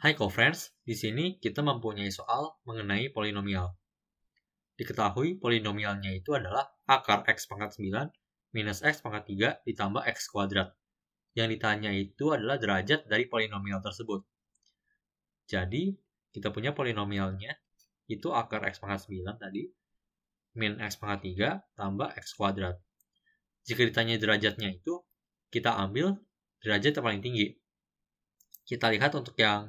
Hai co-friends, di sini kita mempunyai soal mengenai polinomial. Diketahui polinomialnya itu adalah akar x pangkat 9 minus x pangkat 3 ditambah x kuadrat. Yang ditanya itu adalah derajat dari polinomial tersebut. Jadi, kita punya polinomialnya, itu akar x pangkat 9 tadi, min x pangkat 3 tambah x kuadrat. Jika ditanya derajatnya itu, kita ambil derajat yang paling tinggi. Kita lihat untuk yang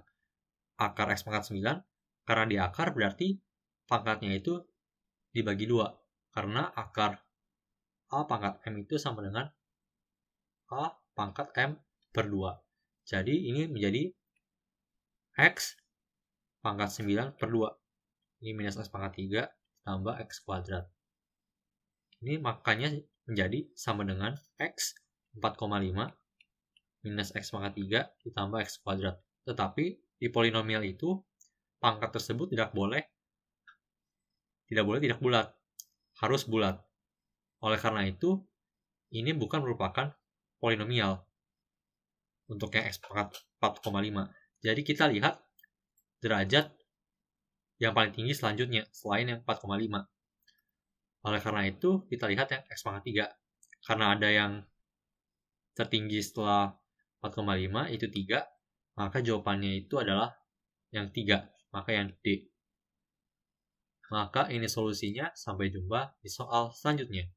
akar X pangkat 9, karena dia akar berarti pangkatnya itu dibagi dua karena akar A pangkat M itu sama dengan A pangkat M per 2. Jadi ini menjadi X pangkat 9 per 2. Ini minus X pangkat 3 tambah X kuadrat. Ini makanya menjadi sama dengan X 4,5 minus X pangkat 3 ditambah X kuadrat. Tetapi di polinomial itu pangkat tersebut tidak boleh tidak boleh tidak bulat, harus bulat. Oleh karena itu, ini bukan merupakan polinomial untuk yang x pangkat 4,5. Jadi kita lihat derajat yang paling tinggi selanjutnya selain yang 4,5. Oleh karena itu, kita lihat yang x pangkat 3. Karena ada yang tertinggi setelah 4,5 itu 3, maka jawabannya itu adalah yang tiga, maka yang D. Maka ini solusinya, sampai jumpa di soal selanjutnya.